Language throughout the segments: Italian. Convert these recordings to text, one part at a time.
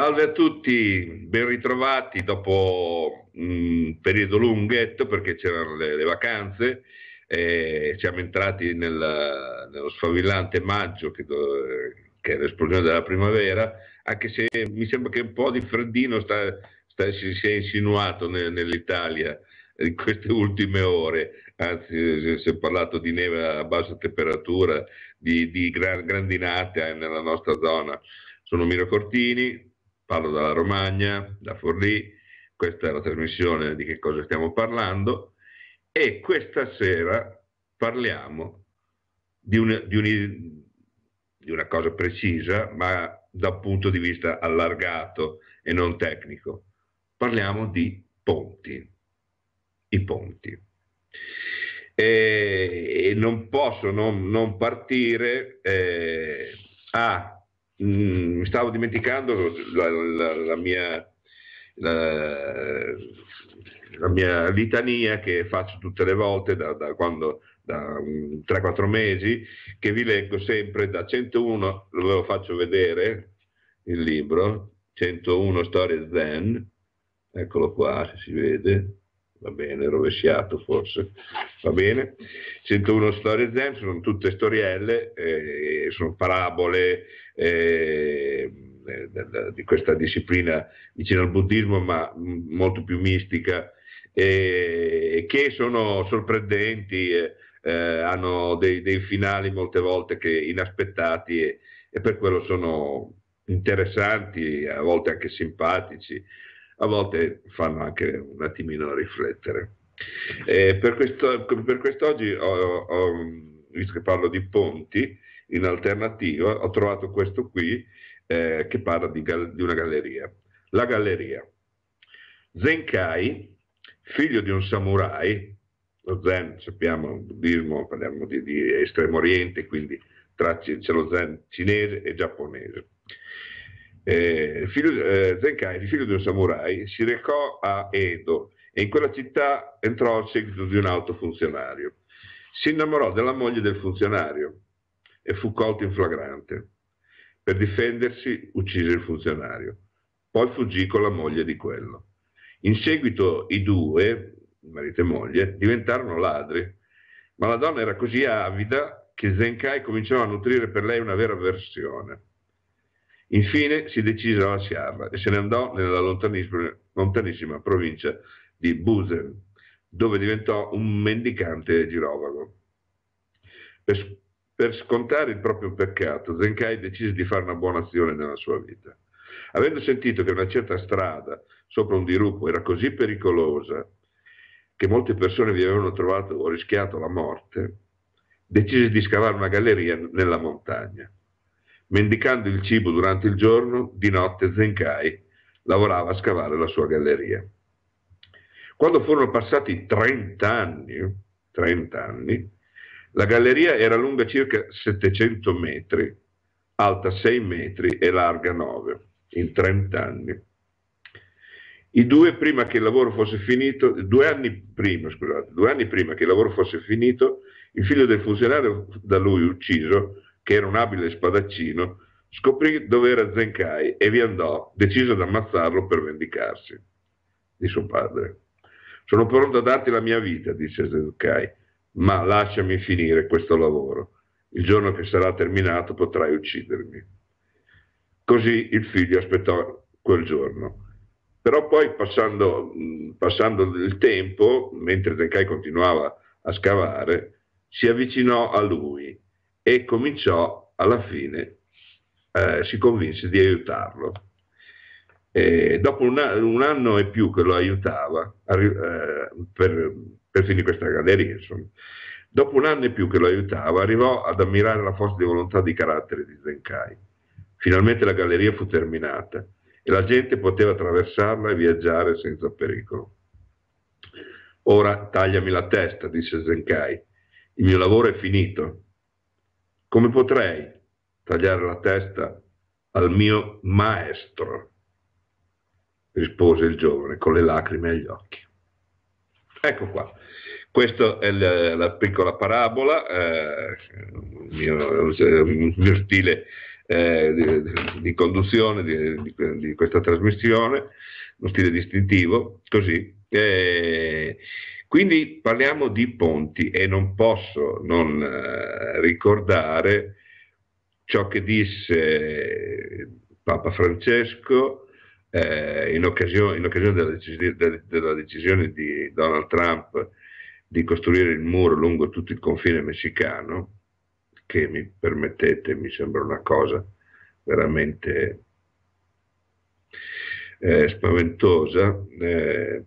Salve a tutti, ben ritrovati dopo un periodo lunghetto perché c'erano le, le vacanze. Eh, siamo entrati nel, nello sfavillante maggio che, che, è l'esplosione della primavera, anche se mi sembra che un po' di freddino sta, sta, si sia insinuato ne, nell'Italia in queste ultime ore, anzi si è parlato di neve a bassa temperatura, di, di gran, grandinate eh, nella nostra zona. Sono Miro Cortini, parlo dalla Romagna, da Forlì, questa è la trasmissione di che cosa stiamo parlando e questa sera parliamo di, un, di, un, di una cosa precisa ma da un punto di vista allargato e non tecnico. Parliamo di ponti, i ponti. E, e non posso non, non partire eh, a Mm, mi stavo dimenticando la, la, la, mia, la, mia, litania che faccio tutte le volte da, da quando da 3-4 mesi che vi leggo sempre da 101 ve lo faccio vedere il libro 101 storie zen eccolo qua se si vede va bene, rovesciato forse, va bene. 101 storie zen sono tutte storielle, eh, sono parabole, eh, di questa disciplina vicina al buddismo, ma molto più mistica, eh, che sono sorprendenti, eh, hanno dei, dei, finali molte volte inaspettati e, e, per quello sono interessanti, a volte anche simpatici, a volte fanno anche un attimino riflettere. Eh, per, questo, per quest'oggi, ho, ho, visto che parlo di ponti, in alternativa ho trovato questo qui eh, che parla di, di una galleria. La galleria. Zenkai, figlio di un samurai, lo Zen, sappiamo, il buddismo, parliamo di, di, Estremo Oriente, quindi tra, c'è lo Zen cinese e giapponese. Eh, figlio, eh, Zenkai, figlio di un samurai, si recò a Edo e in quella città entrò a seguito di un funzionario. Si innamorò della moglie del funzionario e fu colto in flagrante. Per difendersi uccise il funzionario, poi fuggì con la moglie di quello. In seguito i due, marito e moglie, diventarono ladri, ma la donna era così avida che Zenkai cominciò a nutrire per lei una vera avversione. Infine si decise a lasciarla e se ne andò nella lontanissima, provincia di Busen, dove diventò un mendicante girovago. Per, per scontare il proprio peccato, Zenkai decise di fare una buona azione nella sua vita. Avendo sentito che una certa strada sopra un dirupo era così pericolosa che molte persone vi avevano trovato o rischiato la morte, decise di scavare una galleria nella montagna. Mendicando il cibo durante il giorno, di notte Zenkai lavorava a scavare la sua galleria. Quando furono passati 30 anni, 30 anni la galleria era lunga circa 700 metri, alta 6 metri e larga 9, in 30 anni. I due, prima che il lavoro fosse finito, due anni prima, scusate, due anni prima che il lavoro fosse finito, il figlio del funzionario da lui ucciso, che era un abile spadaccino, scoprì dove era Zenkai e vi andò, deciso ad ammazzarlo per vendicarsi di suo padre. Sono pronto a darti la mia vita, disse Zenkai, ma lasciami finire questo lavoro. Il giorno che sarà terminato potrai uccidermi. Così il figlio aspettò quel giorno. Però poi passando, passando il tempo, mentre Tenkai continuava a scavare, si avvicinò a lui e cominciò alla fine, eh, si convinse di aiutarlo. E dopo un, un, anno e più che lo aiutava arri- eh, per perfino di questa galleria. Insomma. Dopo un anno e più che lo aiutava, arrivò ad ammirare la forza di volontà di carattere di Zenkai. Finalmente la galleria fu terminata e la gente poteva attraversarla e viaggiare senza pericolo. Ora tagliami la testa, disse Zenkai. Il mio lavoro è finito. Come potrei tagliare la testa al mio maestro? rispose il giovane con le lacrime agli occhi. Ecco qua. Questa è la, la piccola parabola, eh, mio, il mio stile eh, di, di, conduzione di, di, di, questa trasmissione, uno stile distintivo, così. Eh, quindi parliamo di ponti e non posso non eh, ricordare ciò che disse Papa Francesco eh, in occasione, in occasione della, decisione, della, decisione di Donald Trump di costruire il muro lungo tutto il confine messicano, che mi permettete, mi sembra una cosa veramente eh, spaventosa eh,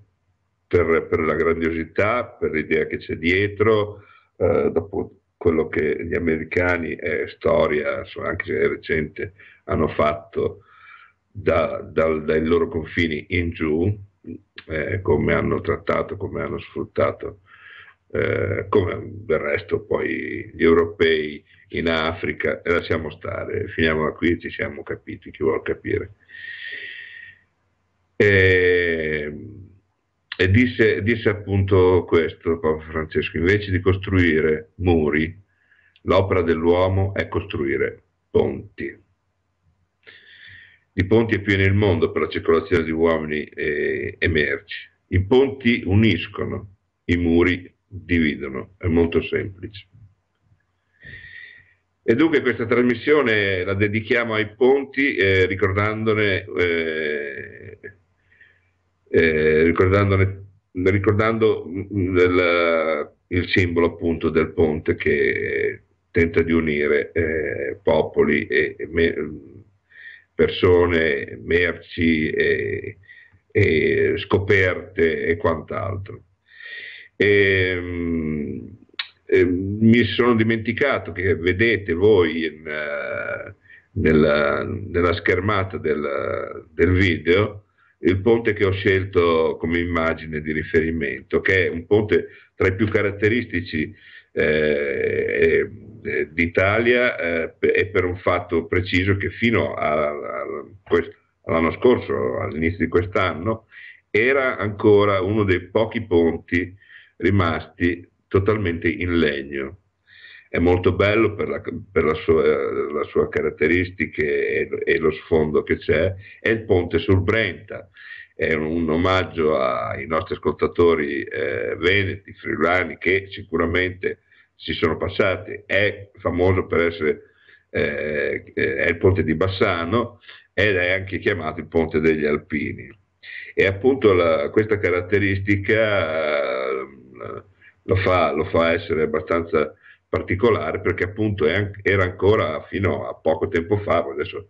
per, per, la grandiosità, per l'idea che c'è dietro, eh, dopo quello che gli americani, è eh, storia, anche se è recente, hanno fatto da, da, dai loro confini in giù, eh, come hanno trattato, come hanno sfruttato eh, come del resto poi gli europei in Africa, e lasciamo stare, finiamola qui, ci siamo capiti, chi vuole capire. E, e disse, disse appunto questo Papa Francesco, invece di costruire muri, l'opera dell'uomo è costruire ponti. I ponti è più nel mondo per la circolazione di uomini e, e merci. I ponti uniscono, i muri dividono, è molto semplice. E dunque questa trasmissione la dedichiamo ai ponti eh, ricordandone, eh, eh, ricordandone, ricordando mm, mm, del, il simbolo appunto del ponte che tenta di unire eh, popoli e, e me, persone, merci e, e scoperte e quant'altro. E, ehm, e ehm, mi sono dimenticato che vedete voi in, uh, nella, nella, schermata del, del, video il ponte che ho scelto come immagine di riferimento, che è un ponte tra i più caratteristici eh, eh, d'Italia eh, e per un fatto preciso che fino a, a quest, all'anno scorso, all'inizio di quest'anno, era ancora uno dei pochi ponti rimasti totalmente in legno. È molto bello per la, per la sua, la sua caratteristica e, e, lo sfondo che c'è, è il ponte sul Brenta. È un, un omaggio ai nostri ascoltatori eh, veneti, friulani, che sicuramente si sono passati. È famoso per essere eh, è il ponte di Bassano ed è anche chiamato il ponte degli Alpini. E appunto la, questa caratteristica... Eh, eh, lo fa, lo fa essere abbastanza particolare perché appunto anche, era ancora fino a poco tempo fa, adesso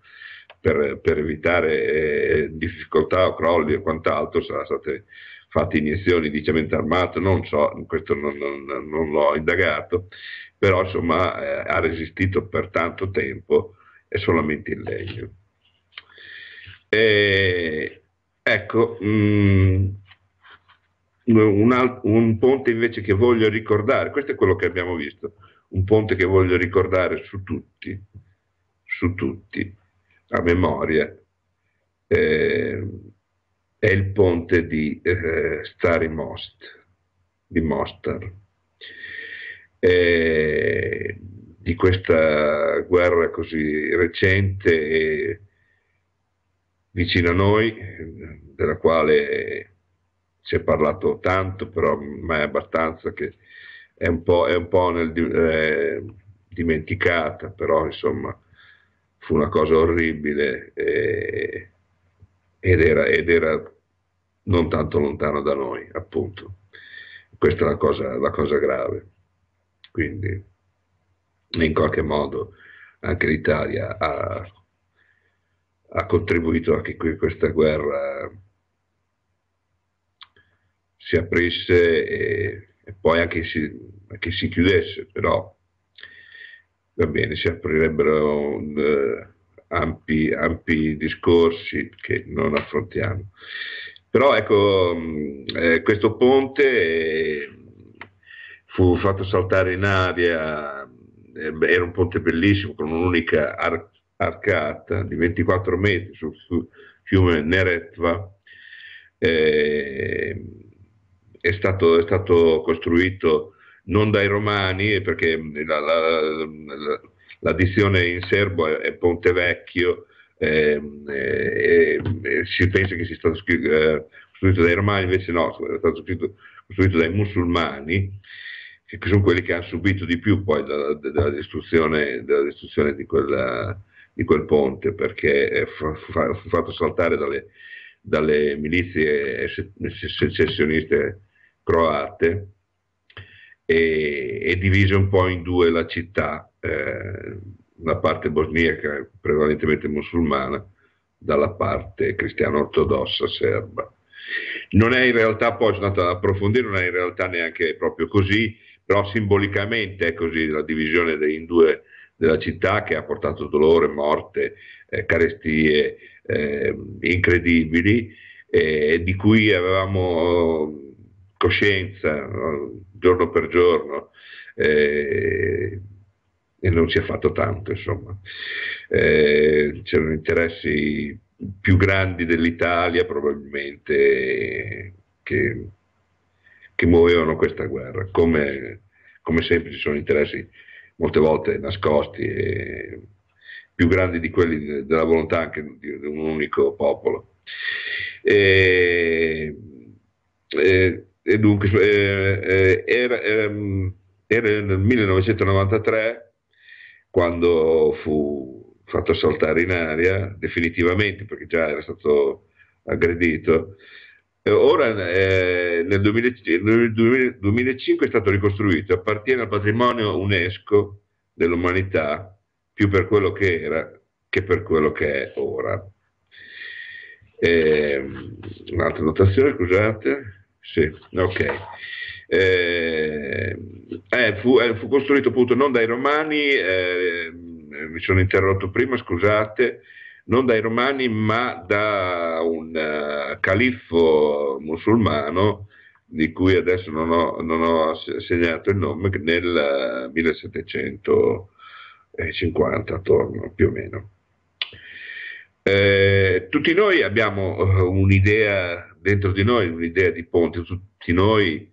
per, per evitare eh, difficoltà o crolli o quant'altro saranno state fatte iniezioni di cemento armato, non so, questo non, non, non l'ho indagato, però insomma eh, ha resistito per tanto tempo e solamente in legno. E, ecco, mh, mm, un, alt- un ponte invece che voglio ricordare, questo è quello che abbiamo visto, un ponte che voglio ricordare su tutti, su tutti, a memoria, eh, è il ponte di eh, Stari Most, di Mostar, eh, di questa guerra così recente e vicina a noi, della quale si è parlato tanto, però mai abbastanza, che è un po', è un po nel, eh, dimenticata, però insomma fu una cosa orribile eh, ed, era, ed, era, non tanto lontano da noi, appunto. Questa è la cosa, la cosa grave. Quindi in qualche modo anche l'Italia ha, ha contribuito anche qui a questa guerra si aprisse e, e poi anche si, anche si chiudesse, però va bene, si aprirebbero un, eh, ampi, ampi discorsi che non affrontiamo. Però ecco, mm, eh, questo ponte eh, fu fatto saltare in aria, eh, era un ponte bellissimo con un'unica ar- arcata di 24 metri sul fiume Neretva. Eh, è stato, è stato costruito non dai romani, eh, perché mm, la, la, la, la dizione in serbo è, è Ponte Vecchio, ehm, eh, eh, eh, si pensa che sia stato scritto, eh, costruito dai romani, invece no, è stato scritto, costruito dai musulmani, che sono quelli che hanno subito di più poi dalla, dalla distruzione, dalla distruzione di, quella, di, quel ponte, perché eh, fu, fu, fatto saltare dalle, dalle milizie secessioniste croate e, e divise un po' in due la città, eh, una parte bosniaca prevalentemente musulmana dalla parte cristiano ortodossa serba. Non è in realtà, poi sono andato ad approfondire, non è in realtà neanche proprio così, però simbolicamente è così la divisione in due della città che ha portato dolore, morte, eh, carestie eh, incredibili, eh, di cui avevamo coscienza giorno per giorno eh, e non si è fatto tanto insomma eh, c'erano interessi più grandi dell'Italia probabilmente che, che muovevano questa guerra come, come sempre ci sono interessi molte volte nascosti e più grandi di quelli della volontà anche di, un unico popolo e, e, e dunque eh, eh, era, ehm, era, nel 1993 quando fu fatto saltare in aria definitivamente perché già era stato aggredito. Ora eh, nel, 2000, nel 2005 è stato ricostruito, appartiene al patrimonio UNESCO dell'umanità più per quello che era che per quello che è ora. Ehm, un'altra notazione, scusate. Sì, ok. Eh, eh, fu, eh, fu, costruito appunto non dai romani, eh, mi sono interrotto prima, scusate, non dai romani ma da un uh, califfo musulmano di cui adesso non ho, non ho segnato il nome nel 1750 eh, attorno più o meno. Eh, tutti noi abbiamo eh, un'idea dentro di noi, un'idea di ponte, tutti noi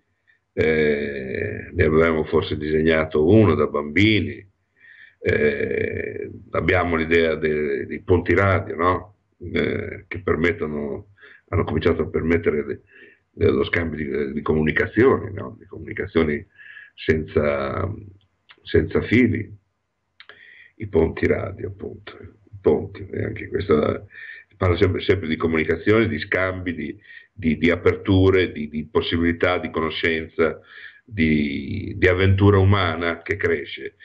eh, ne avevamo forse disegnato uno da bambini, eh, abbiamo l'idea dei ponti radio, no? Eh, che permettono, hanno cominciato a permettere de, de, lo scambio di, di comunicazioni, no? di comunicazioni senza, senza fili, i ponti radio appunto. Tonk, anche questa eh, parla sempre, sempre, di comunicazione, di scambi, di, di, di aperture, di, di, possibilità di conoscenza, di, avventura umana che cresce.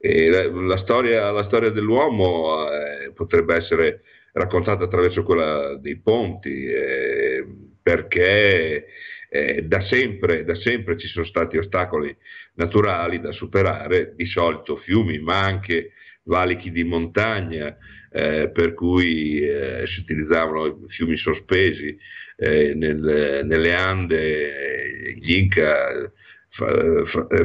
La, la, storia, la, storia, dell'uomo eh, potrebbe essere raccontata attraverso quella dei ponti, eh, perché eh, da, sempre, da sempre ci sono stati ostacoli naturali da superare, di solito fiumi, ma anche valichi di montagna, eh, per cui eh, si utilizzavano fiumi sospesi, eh, nel, nelle Ande gli Inca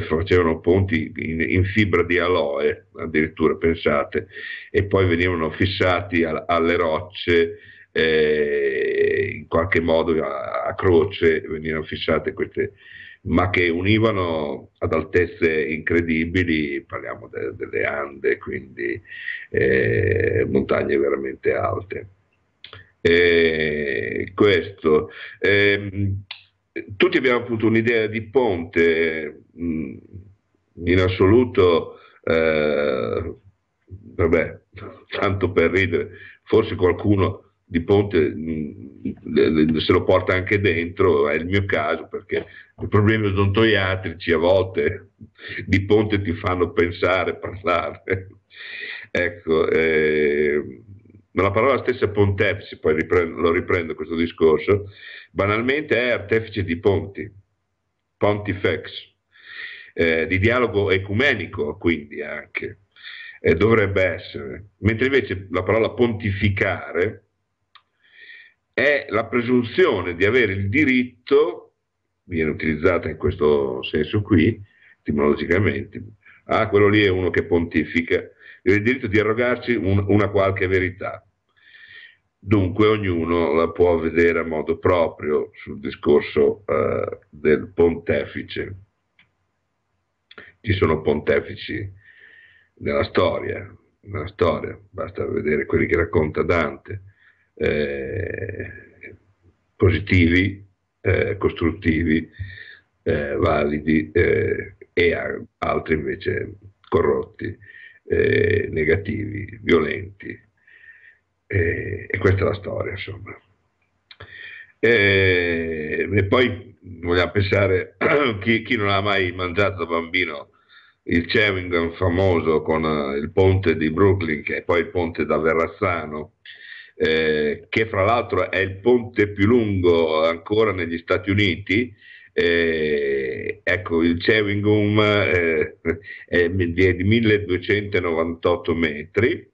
facevano ponti in, in, fibra di aloe, addirittura pensate, e poi venivano fissati a, alle rocce. Eh, in qualche modo a, a croce venivano fissate queste, ma che univano ad altezze incredibili, parliamo de, delle Ande, quindi eh, montagne veramente alte. Eh, questo. Eh, tutti abbiamo avuto un'idea di ponte, mm, in assoluto, eh, vabbè, tanto per ridere, forse qualcuno di Ponte mm, se lo porta anche dentro, è il mio caso perché i problemi odontoiatrici a volte di Ponte ti fanno pensare, parlare. ecco, eh, ma la parola stessa pontefice, poi riprendo, lo riprendo questo discorso, banalmente è artefice di ponti, pontifex, eh, di dialogo ecumenico quindi anche, eh, dovrebbe essere, mentre invece la parola pontificare è la presunzione di avere il diritto, viene utilizzata in questo senso qui, etimologicamente, ah quello lì è uno che pontifica, il diritto di arrogarci un, una qualche verità. Dunque ognuno la può vedere a modo proprio sul discorso eh, del pontefice. Ci sono pontefici nella storia, nella storia, basta vedere quelli che racconta Dante eh, positivi, eh, costruttivi, eh, validi e altri invece corrotti, negativi, violenti. e questa è la storia, insomma. E, e, poi vogliamo pensare chi, chi, non ha mai mangiato da bambino il chewing gum famoso con uh, il ponte di Brooklyn, che è poi il ponte da Verrazzano, eh, che fra l'altro è il ponte più lungo ancora negli Stati Uniti, eh, ecco, il chewing gum eh, è di 1298 metri.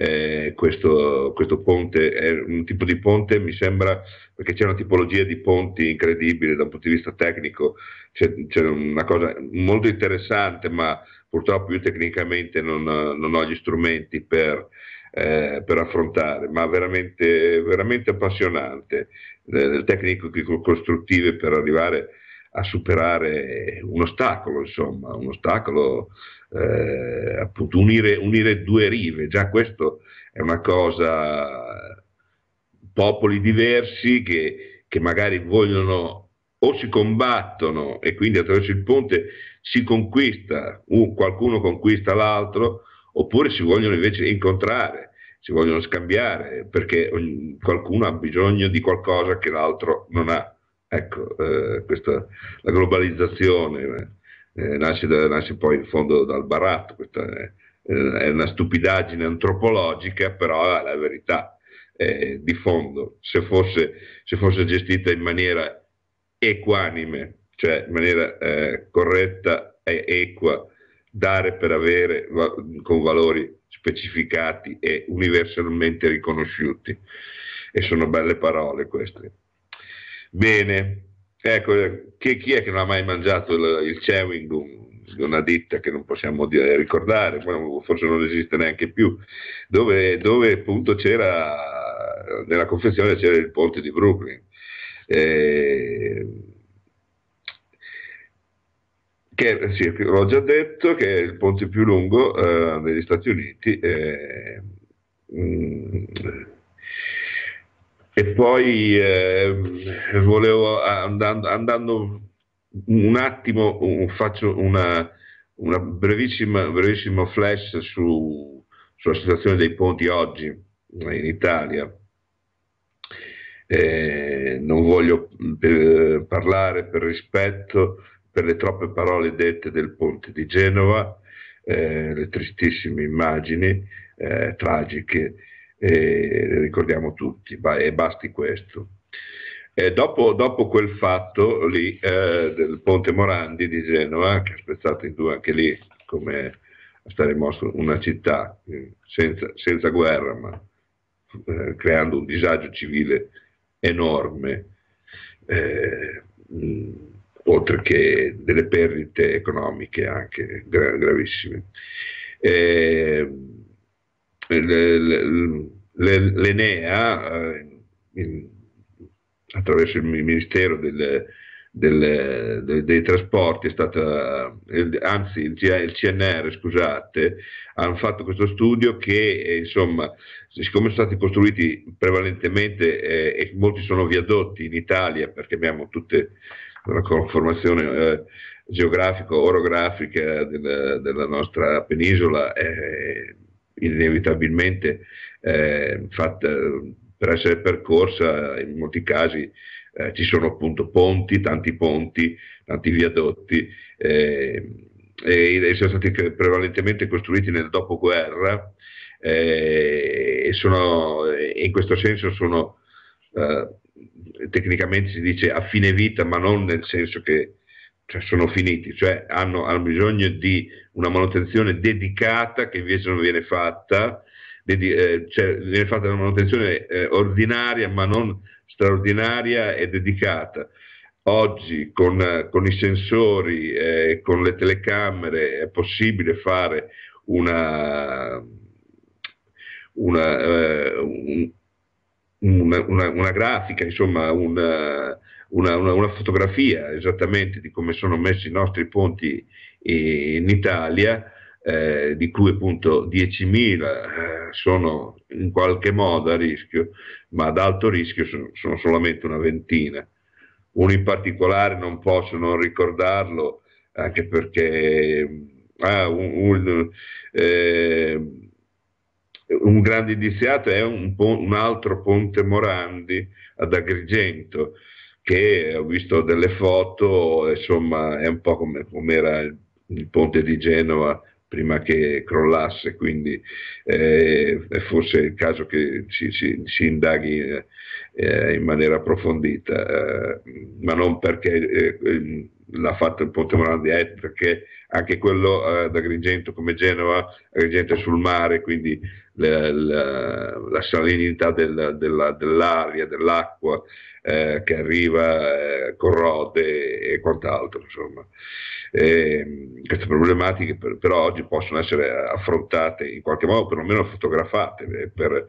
Eh, questo, questo, ponte è un tipo di ponte, mi sembra, perché c'è una tipologia di ponti incredibile da un punto di vista tecnico, c'è, c'è una cosa molto interessante, ma purtroppo io tecnicamente non, non ho gli strumenti per eh, per affrontare, ma veramente, veramente appassionante, eh, tecniche costruttive per arrivare a superare un ostacolo, insomma, un ostacolo, eh, appunto, unire, unire due rive, già questo è una cosa, popoli diversi che, che magari vogliono o si combattono e quindi attraverso il ponte si conquista, uh, qualcuno conquista l'altro, oppure si vogliono invece incontrare, si vogliono scambiare perché qualcuno ha bisogno di qualcosa che l'altro non ha. Ecco, eh, questa, la globalizzazione eh, nasce, da, nasce, poi in fondo dal baratto, questa è, eh, è una stupidaggine antropologica, però è la verità eh, di fondo. Se fosse, se fosse, gestita in maniera equanime, cioè in maniera eh, corretta e equa, dare per avere con valori specificati e universalmente riconosciuti. E sono belle parole queste. Bene, ecco, che, chi è che non ha mai mangiato il, il chewing gum? una ditta che non possiamo dire, ricordare, forse non esiste neanche più, dove, dove, appunto c'era, nella confezione c'era il ponte di Brooklyn. Eh, che sì, l'ho già detto, che è il ponte più lungo eh, degli Stati Uniti. Eh, e poi eh, volevo, andando, andando, un attimo, un, faccio una, una brevissima, brevissimo flash su, sulla situazione dei ponti oggi in Italia. Eh, non voglio eh, parlare per rispetto per le troppe parole dette del ponte di Genova, eh, le tristissime immagini eh, tragiche, eh, le ricordiamo tutti, ba- e basti questo. Dopo, dopo, quel fatto lì eh, del ponte Morandi di Genova, che ha spezzato in due anche lì, come a stare mosso una città eh, senza, senza guerra, ma eh, creando un disagio civile enorme. Eh, mh, oltre che delle perdite economiche anche gra- gravissime. Ehm, eh, L'Enea, attraverso il Ministero del, del, de, dei trasporti è stata, eh, anzi il, il, CNR scusate, hanno fatto questo studio che eh, insomma, siccome sono stati costruiti prevalentemente eh, e molti sono viadotti in Italia perché abbiamo tutte una conformazione eh, geografica, orografica della, della nostra penisola, eh, inevitabilmente fatta, per essere percorsa in molti casi eh, ci sono appunto ponti, tanti ponti, tanti viadotti, eh, e, e sono stati prevalentemente costruiti nel dopoguerra eh, e, sono, eh, in questo senso sono, eh, tecnicamente si dice a fine vita, ma non nel senso che cioè sono finiti, cioè hanno, hanno, bisogno di una manutenzione dedicata che invece non viene fatta, cioè viene fatta una manutenzione eh, ordinaria ma non straordinaria e dedicata. Oggi con, con i sensori e eh, con le telecamere è possibile fare una, una, eh, un, una, una, una, grafica, insomma, una, una, fotografia esattamente di come sono messi i nostri ponti in Italia, eh, di cui appunto 10.000 eh, sono in qualche modo a rischio, ma ad alto rischio sono, solamente una ventina. Uno in particolare non posso non ricordarlo, anche perché ah, un, un, eh, un, grande indiziato è un, un, altro Ponte Morandi ad Agrigento, che ho visto delle foto, insomma è un po' come, come era il, il ponte di Genova prima che crollasse, quindi eh, forse il caso che si, si, si indaghi eh, in maniera approfondita, eh, ma non perché eh, l'ha fatto il Ponte Morano di Ed, eh, perché anche quello eh, da Agrigento come Genova, Agrigento è sul mare, quindi la, la, la salinità del, della, dell'aria, dell'acqua, eh, che arriva, eh, corrode e quant'altro. Insomma. E, ehm, queste problematiche per, però oggi possono essere affrontate in qualche modo, perlomeno fotografate. Eh, per,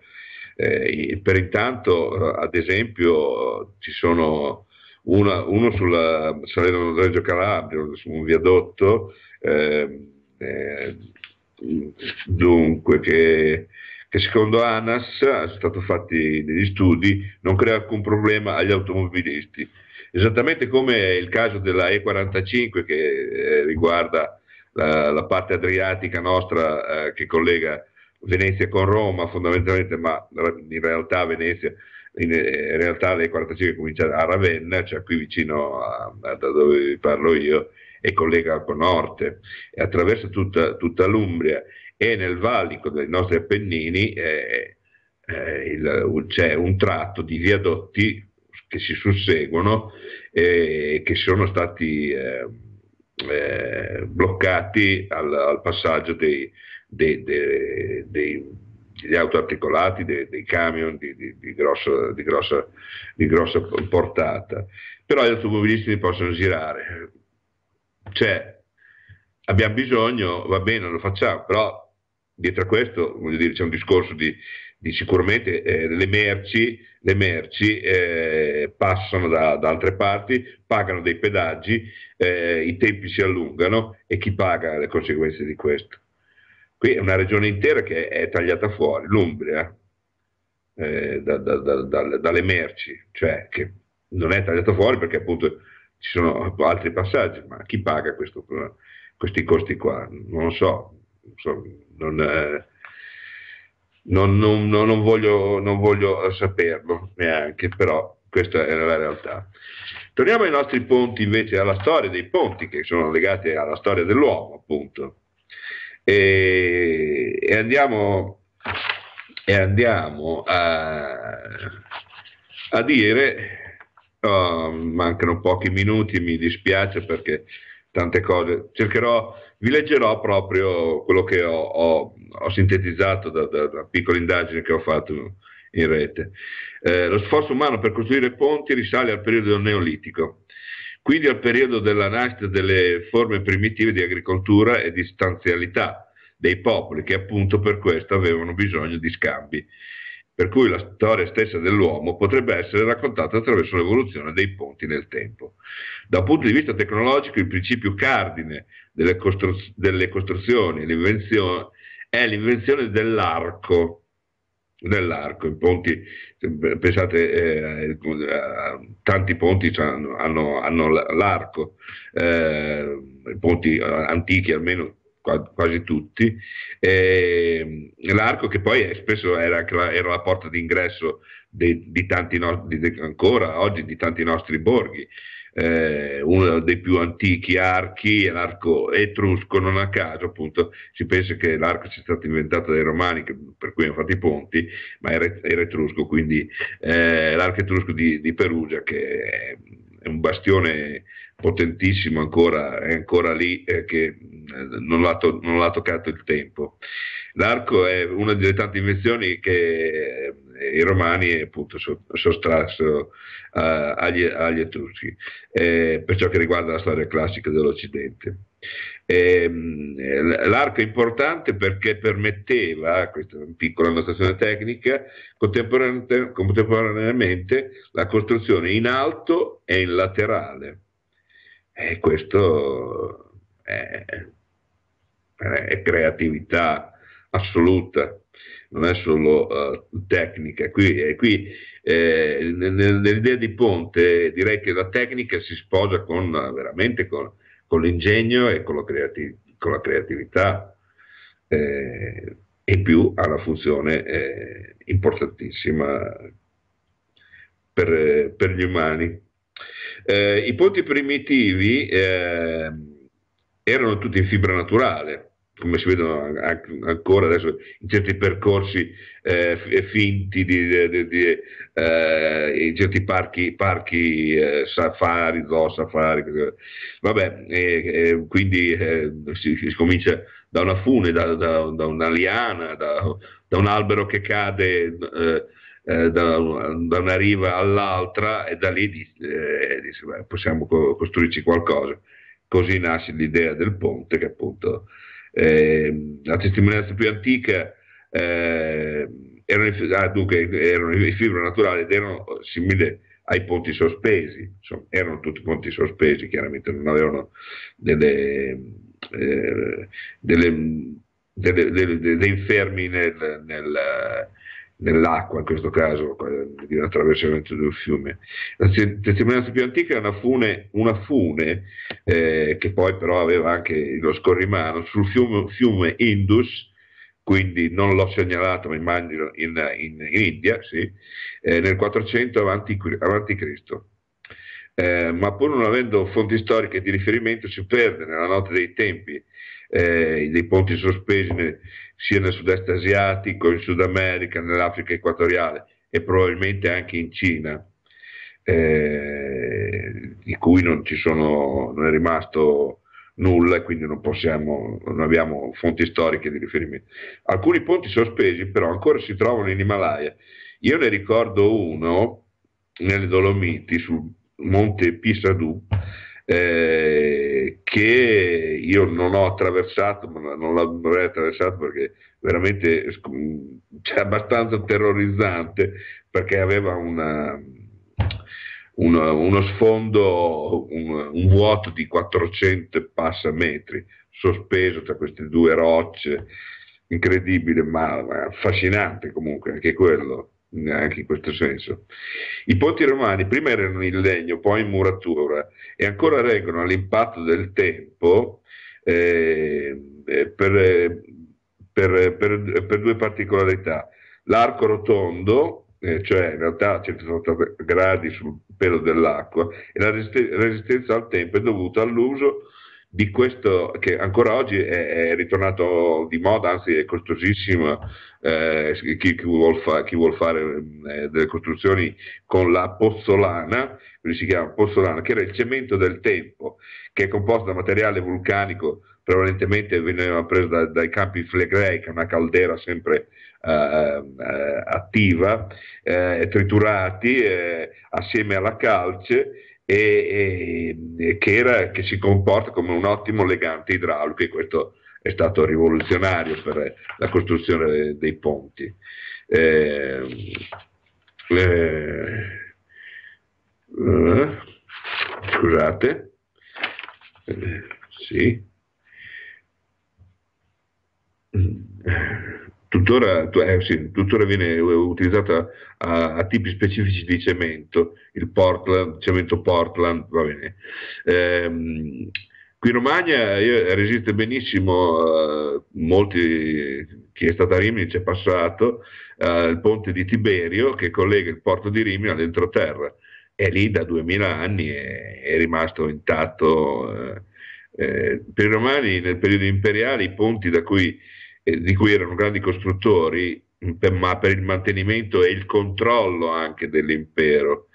eh, per intanto, eh, ad esempio, ci sono una, uno sulla Salerno-Reggio Calabria, su un viadotto, ehm, eh, dunque che che secondo ANAS, sono stati fatti degli studi, non crea alcun problema agli automobilisti. Esattamente come il caso della E45 che eh, riguarda la, la, parte adriatica nostra eh, che collega Venezia con Roma fondamentalmente, ma in realtà Venezia in, eh, realtà le 45 comincia a Ravenna, cioè qui vicino a, a, da dove vi parlo io, e collega con Orte, e attraversa tutta, tutta l'Umbria e nel valico dei nostri Appennini eh, eh, il, c'è un tratto di viadotti che si susseguono e eh, che sono stati eh, eh, bloccati al, al, passaggio dei, dei, dei, dei degli autoarticolati, dei, dei camion di, di, di, grosso, grossa, di, grossa, portata. Però gli automobilisti possono girare. Cioè, abbiamo bisogno, va bene, lo facciamo, però dietro a questo dire, c'è un discorso di, di sicuramente eh, le merci, le merci eh, passano da, da, altre parti, pagano dei pedaggi, eh, i tempi si allungano e chi paga le conseguenze di questo? Qui è una regione intera che è tagliata fuori, l'Umbria, eh, da, da, dalle merci, cioè che non è tagliata fuori perché appunto ci sono altri passaggi, ma chi paga questo, questi costi qua? Non lo so, insomma, eh, non, non, non, non, voglio, non voglio saperlo neanche, però questa è la realtà. Torniamo ai nostri ponti invece, alla storia dei ponti che sono legati alla storia dell'uomo, appunto. E, e andiamo, e andiamo a, a dire, oh, mancano pochi minuti, mi dispiace perché tante cose, cercherò vi leggerò proprio quello che ho, ho, ho sintetizzato da, da, da piccola indagine che ho fatto in rete. Eh, lo sforzo umano per costruire ponti risale al periodo neolitico, quindi al periodo della nascita delle forme primitive di agricoltura e di stanzialità dei popoli che appunto per questo avevano bisogno di scambi per cui la storia stessa dell'uomo potrebbe essere raccontata attraverso l'evoluzione dei ponti nel tempo. Da un punto di vista tecnologico, il principio cardine delle, costruz- delle costruzioni è l'invenzione dell'arco, dell'arco. I ponti, pensate, eh, tanti ponti hanno, hanno l'arco, eh, ponti eh, antichi almeno quasi tutti, e ehm, l'arco che poi è, spesso era, era, la porta d'ingresso di, di tanti no, di, ancora oggi di tanti nostri borghi. Eh, uno dei più antichi archi è l'arco etrusco, non a caso appunto si pensa che l'arco sia stato inventato dai romani che, per cui hanno fatto i ponti, ma era, era etrusco, quindi eh, l'arco etrusco di, Perugia che è un bastione potentissimo ancora, è ancora lì eh, che eh, non l'ha, to- non l'ha, toccato il tempo. L'arco è una delle tante invenzioni che eh, i romani appunto so- sottrassero uh, eh, agli, agli Etruschi eh, per ciò che riguarda la storia classica dell'Occidente. Ehm, l'arco è importante perché permetteva, questa è una piccola notazione tecnica, contemporaneamente la costruzione in alto e in laterale. E questo è, è creatività assoluta, non è solo uh, tecnica. Qui, qui eh, nell'idea di Ponte direi che la tecnica si sposa con, veramente con con l'ingegno e con la, creativ- con la creatività eh, e più ha una funzione eh, importantissima per, per, gli umani. Eh, I ponti primitivi ehm, erano tutti in fibra naturale, come si vedono ancora adesso in certi percorsi eh, eh finti di, di, di, eh, in certi parchi, parchi eh, safari, zoo safari, vabbè, e, quindi eh, si, si, comincia da una fune, da, da, da una liana, da, da, un albero che cade eh, da, una riva all'altra e da lì dice, possiamo costruirci qualcosa. Così nasce l'idea del ponte che appunto Ehm, la testimonianza più antica eh, erano, ah, dunque, erano i fibro naturali ed erano eh, simili ai ponti sospesi, insomma, erano tutti ponti sospesi, chiaramente non avevano delle, eh, delle, delle, delle infermi nel, nel nell'acqua in questo caso, di un attraversamento di un fiume. La testimonianza più antica è una fune, una fune eh, che poi però aveva anche lo scorrimano sul fiume, fiume Indus, quindi non l'ho segnalato ma immagino in, in, in India, sì, eh, nel 400 a.C. Eh, ma pur non avendo fonti storiche di riferimento si perde nella notte dei tempi eh, dei ponti sospesi sia nel sud-est asiatico, in Sud America, nell'Africa equatoriale e probabilmente anche in Cina, eh, di cui non, sono, non è rimasto nulla e quindi non, possiamo, non abbiamo fonti storiche di riferimento. Alcuni ponti sospesi però ancora si trovano in Himalaya. Io ne ricordo uno nelle Dolomiti sul monte Pisadu, eh, che io non ho attraversato, ma non l'avrei attraversato perché veramente cioè, abbastanza terrorizzante perché aveva una, una, uno sfondo, un, un, vuoto di 400 passa metri, sospeso tra queste due rocce, incredibile ma, ma affascinante comunque anche quello anche in questo senso. I ponti romani prima erano in legno, poi in muratura e ancora reggono all'impatto del tempo eh, eh, per, per, per, per, due particolarità. L'arco rotondo, eh, cioè in realtà a 180 gradi sul pelo dell'acqua, e la resistenza al tempo è dovuta all'uso di questo che ancora oggi è, è ritornato di moda, anzi è costosissimo eh, chi, chi, vuol fa, chi, vuol fare eh, delle costruzioni con la pozzolana, quindi si chiama pozzolana, che era il cemento del tempo, che è composto da materiale vulcanico, prevalentemente veniva preso da, dai campi Flegrei, che è una caldera sempre eh, eh attiva, eh, triturati eh, assieme alla calce e, e che, era, che, si comporta come un ottimo legante idraulico e questo è stato rivoluzionario per la costruzione dei ponti. Eh, eh, eh, scusate, sì. Tuttora, eh, sì, tuttora, viene eh, utilizzata a, a, tipi specifici di cemento, il Portland, cemento Portland, va bene. Ehm, qui in Romagna io, resiste benissimo, eh, molti, chi è stato a Rimini ci è passato, eh, il ponte di Tiberio che collega il porto di Rimini all'entroterra. E lì da 2000 anni è, è rimasto intatto. Eh, eh, per i romani nel periodo imperiale i ponti da cui eh, di cui erano grandi costruttori, mm, per, ma per il mantenimento e il controllo anche dell'impero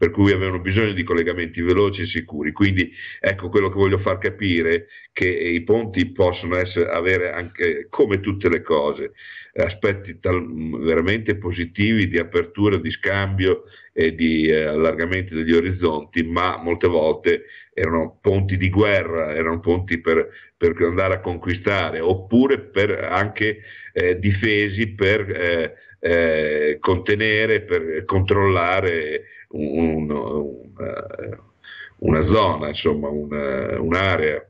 per cui avevano bisogno di collegamenti veloci e sicuri. Quindi ecco quello che voglio far capire che i ponti possono essere, avere anche, come tutte le cose, eh, aspetti tal- mm, veramente positivi di apertura, di scambio e di eh, allargamento degli orizzonti, ma molte volte erano ponti di guerra, erano ponti per, per andare a conquistare, oppure per anche eh, difesi per eh, eh, contenere, per controllare un, un, un, una zona, insomma, una, un'area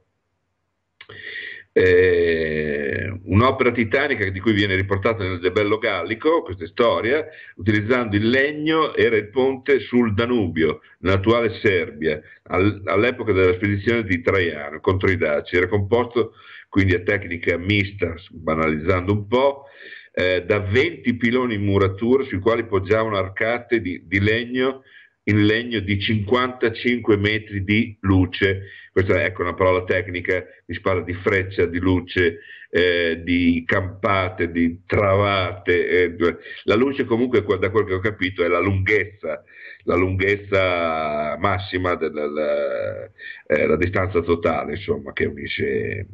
eh, un'opera titanica di cui viene riportata nel Debello Gallico, questa storia, utilizzando il legno era il ponte sul Danubio, nell'attuale Serbia, al, all'epoca della spedizione di Traiano contro i Daci. Era composto quindi a tecnica mista, banalizzando un po', eh, da 20 piloni in muratura sui quali poggiavano arcate di, di legno in legno di 55 metri di luce questa è ecco, una parola tecnica, mi si parla di freccia, di luce, eh, di campate, di travate. Eh. La luce comunque, da quel che ho capito, è la lunghezza, la lunghezza massima della eh, la distanza totale, insomma, che unisce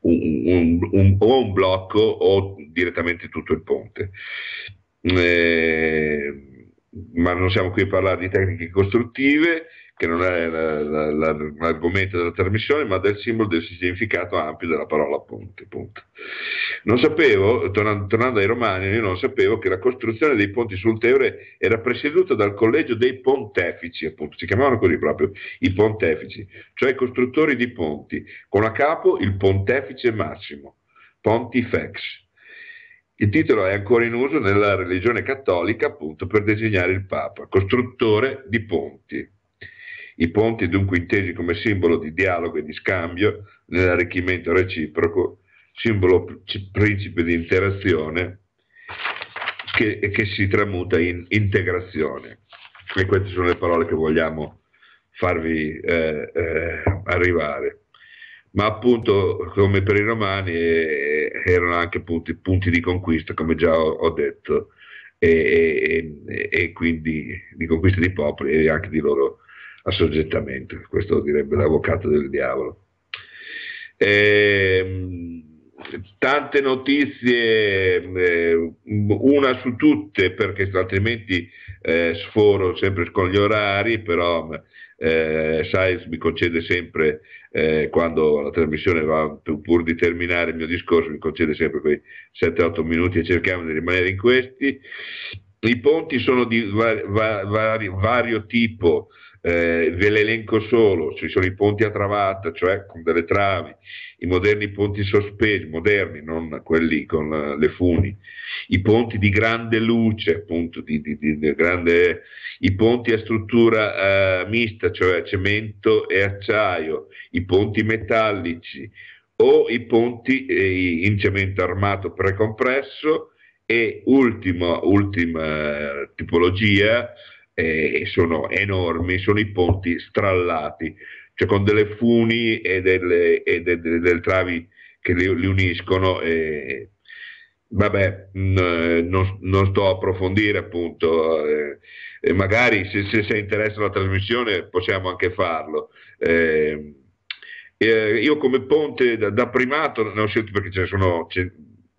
un, un, un, o un blocco o direttamente tutto il ponte. Eh, ma non siamo qui a parlare di tecniche costruttive, che non è l'argomento della trasmissione, ma del simbolo del significato ampio della parola ponte. Punto. Non sapevo, tornando, tornando ai romani, io non sapevo che la costruzione dei ponti sul Teure era presieduta dal collegio dei pontefici, appunto, si chiamavano così proprio, i pontefici, cioè i costruttori di ponti, con a capo il pontefice massimo, pontifex. Il titolo è ancora in uso nella religione cattolica appunto per designare il Papa, costruttore di ponti. I ponti dunque intesi come simbolo di dialogo e di scambio nell'arricchimento reciproco, simbolo principe di interazione che, che si tramuta in integrazione. E queste sono le parole che vogliamo farvi eh, eh, arrivare. Ma appunto, come per i romani, eh, erano anche punti, punti, di conquista, come già ho, ho detto, e, e, e, quindi di conquista di popoli e anche di loro assoggettamento, questo direbbe l'avvocato del diavolo. Eh, tante notizie, ehm, una su tutte perché altrimenti eh, sforo sempre con gli orari, però eh, Science mi concede sempre eh, quando la trasmissione va pur di terminare il mio discorso, mi concede sempre quei 7-8 minuti e cerchiamo di rimanere in questi. I ponti sono di var- var- vario tipo, eh, ve l'elenco solo, ci sono i ponti a travatta, cioè con delle travi, i moderni ponti sospesi, moderni, non quelli con le funi, i ponti di grande luce, appunto, di, di, di, grande, i ponti a struttura eh, mista, cioè cemento e acciaio, i ponti metallici o i ponti eh, in cemento armato precompresso e ultima, ultima eh, tipologia, eh, sono enormi, sono i ponti strallati, cioè con delle funi e delle, e de, de, delle travi che li, li uniscono. Eh, vabbè, mh, non, non, sto a approfondire appunto, eh, magari se, se, se, interessa la trasmissione possiamo anche farlo. Ehm, eh, io come ponte da, da primato ne ho scelto perché ce ne sono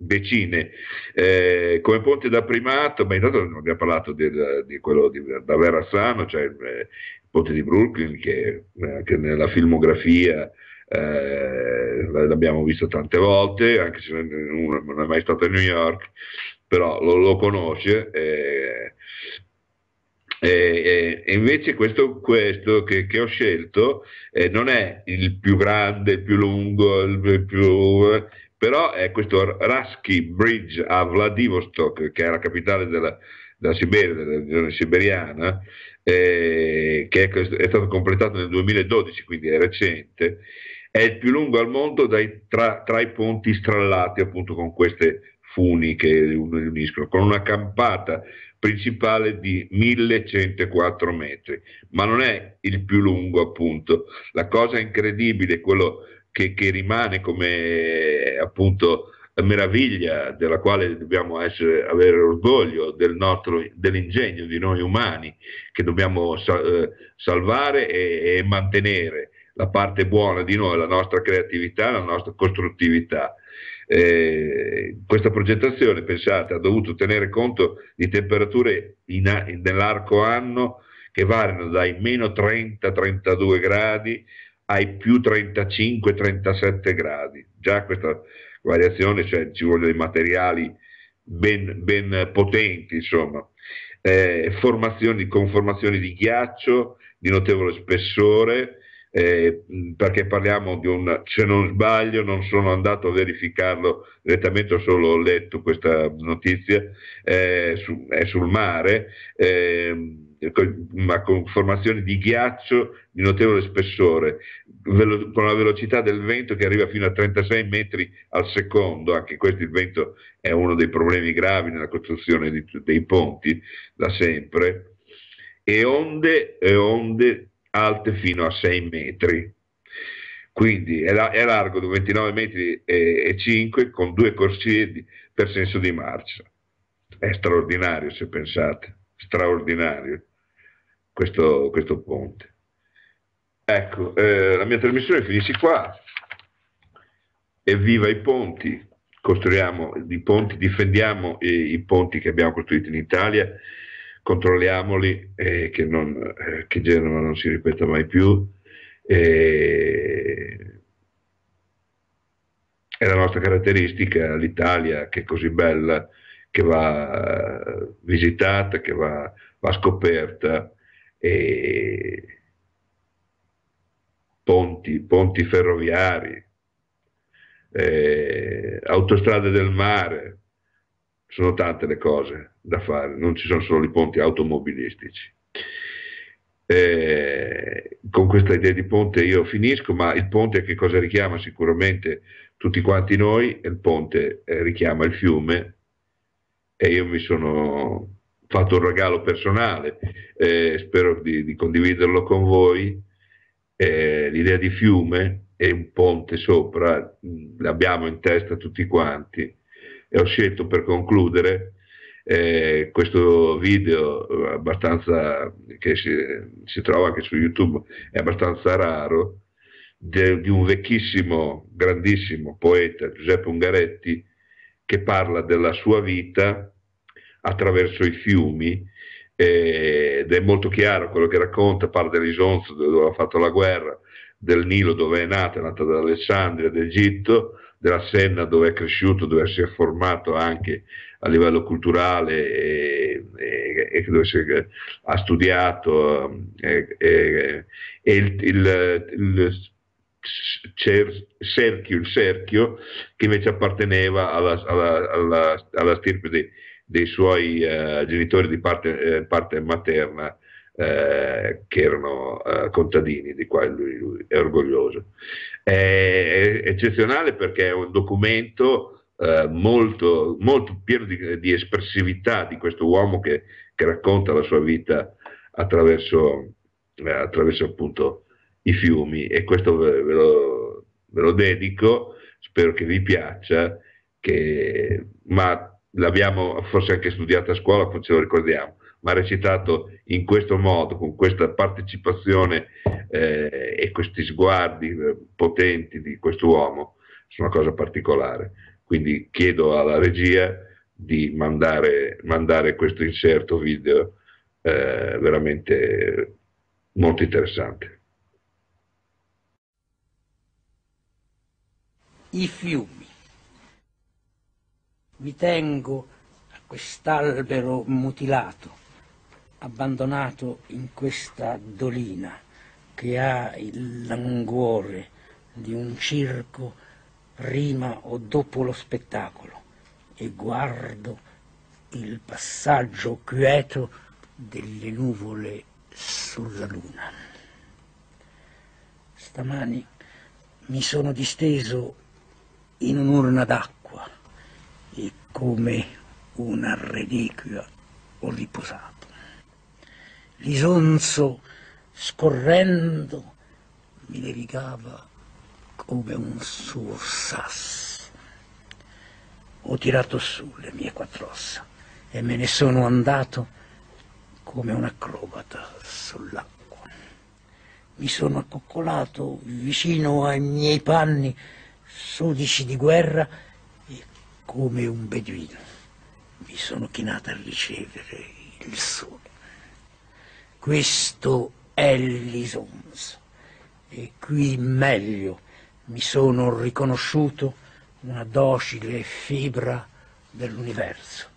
decine eh, come ponte da primato ma intanto non abbiamo parlato di, di quello di, da Sano cioè il, eh, il, ponte di Brooklyn che eh, anche nella filmografia eh, l'abbiamo visto tante volte anche se uno non è mai stato a New York però lo, lo conosce eh, e, e invece questo, questo che, che, ho scelto eh, non è il più grande, il più lungo, il più, però è eh, questo Rusky Bridge a Vladivostok, che è la capitale della, della Siberia, della regione siberiana, eh, che è, è, stato completato nel 2012, quindi è recente, è il più lungo al mondo dai, tra, tra, i ponti strallati appunto con queste funi che uniscono, con una campata principale di 1104 metri, ma non è il più lungo appunto. La cosa incredibile, quello che, che rimane come appunto meraviglia della quale dobbiamo essere, avere orgoglio del nostro, dell'ingegno di noi umani che dobbiamo sal- eh, salvare e, e, mantenere la parte buona di noi, la nostra creatività, la nostra costruttività. Eh, questa progettazione, pensate, ha dovuto tenere conto di temperature in a- nell'arco anno che variano dai meno 30-32 gradi ai più 35-37 gradi. Già questa variazione, cioè, ci vogliono dei materiali ben, ben potenti, insomma. Eh, formazioni, con formazioni di ghiaccio di notevole spessore, eh, perché parliamo di un, se non sbaglio, non sono andato a verificarlo direttamente, solo ho letto questa notizia, eh, su, è sul mare, eh, ma con formazioni di ghiaccio di notevole spessore, velo- con la velocità del vento che arriva fino a 36 metri al secondo, anche questo il vento è uno dei problemi gravi nella costruzione di, dei ponti da sempre, e onde, e onde alte fino a 6 metri. Quindi è, la, è largo 29 metri e, e 5 con due corsie per senso di marcia. È straordinario se pensate, straordinario questo, questo ponte. Ecco, eh, la mia trasmissione finisce qua. Evviva i ponti, costruiamo i ponti, difendiamo i, i ponti che abbiamo costruito in Italia controlliamoli e che, non, eh, che Genova non si ripeta mai più. E... È la nostra caratteristica, l'Italia che è così bella, che va eh, visitata, che va, va scoperta. E... Ponti, ponti ferroviari, eh, autostrade del mare, sono tante le cose da fare, non ci sono solo i ponti automobilistici. Eh, con questa idea di ponte io finisco, ma il ponte che cosa richiama sicuramente tutti quanti noi? Il ponte eh, richiama il fiume e io mi sono fatto un regalo personale, eh, spero di, di, condividerlo con voi, l'idea di fiume e un ponte sopra mm, l'abbiamo in testa tutti quanti e ho scelto per concludere eh, questo video che si, si, trova anche su YouTube, è abbastanza raro, de, di un vecchissimo, grandissimo poeta, Giuseppe Ungaretti, che parla della sua vita attraverso i fiumi eh, ed è molto chiaro quello che racconta, parla dell'Isonzo dove ha fatto la guerra, del Nilo dove è nata, è nata ad Alessandria, d'Egitto, della Senna dove è cresciuto, dove si è formato anche a livello culturale e, e, e dove si è, ha studiato eh, e, e il, il, il cerchio, il cerchio che invece apparteneva alla, alla, alla, alla stirpe dei, dei suoi eh, genitori di parte, eh, parte materna eh, che erano eh, contadini di cui lui, lui, è orgoglioso. È, eccezionale perché è un documento eh, molto, molto, pieno di, di, espressività di questo uomo che, che racconta la sua vita attraverso, eh, attraverso appunto i fiumi e questo ve, ve, lo, ve lo dedico, spero che vi piaccia. Che, ma l'abbiamo forse anche studiato a scuola, ce lo ricordiamo ma recitato in questo modo, con questa partecipazione eh, e questi sguardi eh, potenti di quest'uomo, è una cosa particolare. Quindi chiedo alla regia di mandare, mandare questo inserto video eh, veramente molto interessante. I fiumi. Mi tengo a quest'albero mutilato abbandonato in questa dolina che ha il languore di un circo prima o dopo lo spettacolo e guardo il passaggio quieto delle nuvole sulla luna. Stamani mi sono disteso in un'urna d'acqua e come una reliquia ho riposato lisonzo, scorrendo, mi levigava come un suo sasso. Ho tirato su le mie quattro ossa e me ne sono andato come un acrobata sull'acqua. Mi sono accoccolato vicino ai miei panni sudici di guerra e come un beduino mi sono chinato a ricevere il sole. Questo è l'Isonzo. E qui meglio mi sono riconosciuto una docile fibra dell'universo.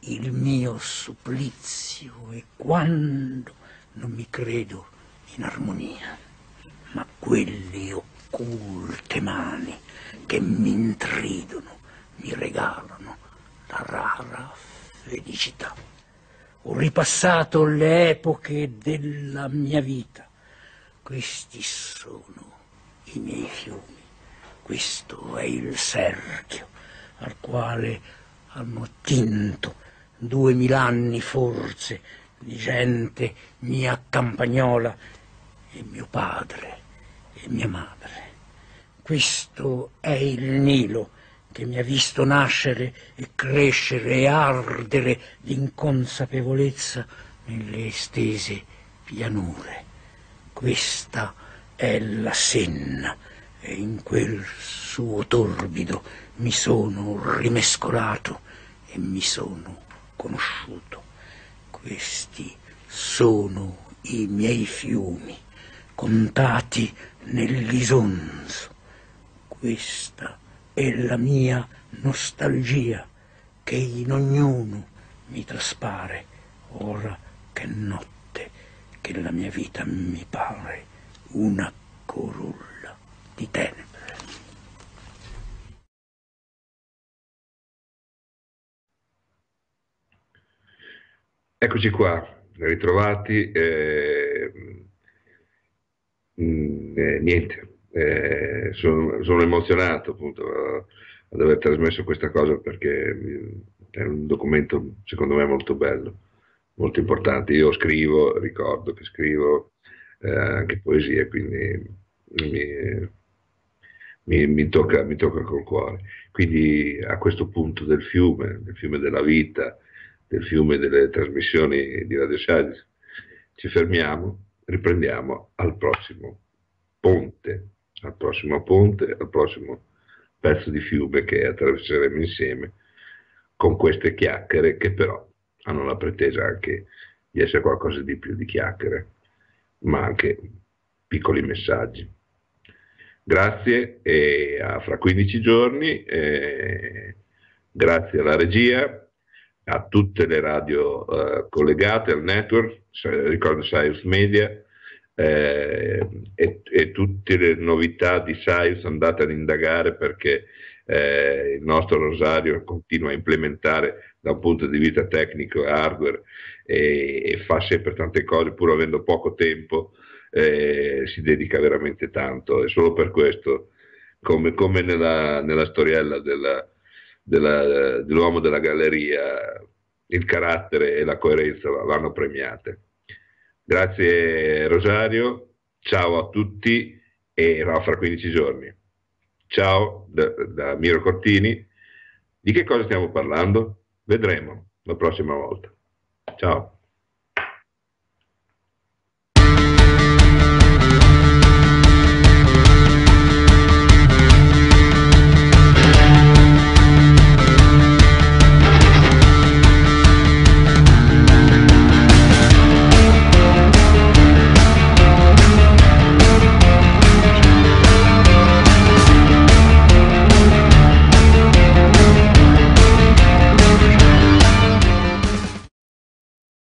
Il mio supplizio è quando non mi credo in armonia, ma quelle occulte mani che mi intridono mi regalano la rara felicità ho ripassato le epoche della mia vita. Questi sono i miei fiumi, questo è il cerchio al quale hanno attinto duemila anni forse di gente mia campagnola e mio padre e mia madre. Questo è il Nilo che mi ha visto nascere e crescere e ardere d'inconsapevolezza nelle estese pianure. Questa è la Senna e in quel suo torbido mi sono rimescolato e mi sono conosciuto. Questi sono i miei fiumi contati nell'isonzo. Questa e la mia nostalgia che in ognuno mi traspare ora che notte che la mia vita mi pare una corulla di tenebre. Eccoci qua, ritrovati. Eh, mh, mm, eh, niente, eh, sono, sono, emozionato appunto ad aver trasmesso questa cosa perché mm, è un documento secondo me molto bello, molto importante. Io scrivo, ricordo che scrivo eh, anche poesie, quindi mi, mi, mi, tocca, mi, tocca, col cuore. Quindi a questo punto del fiume, del fiume della vita, del fiume delle trasmissioni di Radio Sagis, ci fermiamo, riprendiamo al prossimo ponte al prossimo ponte, al prossimo pezzo di fiume che attraverseremo insieme con queste chiacchiere che però hanno la pretesa anche di essere qualcosa di più di chiacchiere, ma anche piccoli messaggi. Grazie e a fra 15 giorni, eh, grazie alla regia, a tutte le radio eh, collegate al network, ricordo Science Media, eh, e, e, tutte le novità di SAIUS andate ad indagare perché eh, il nostro Rosario continua a implementare da un punto di vista tecnico e hardware e, e fa sempre tante cose pur avendo poco tempo eh, si dedica veramente tanto e solo per questo come, come nella, nella, storiella della, della, dell'uomo della galleria il carattere e la coerenza vanno premiate Grazie Rosario, ciao a tutti e no, fra 15 giorni. Ciao da, da Miro Cortini. Di che cosa stiamo parlando? Vedremo la prossima volta. Ciao.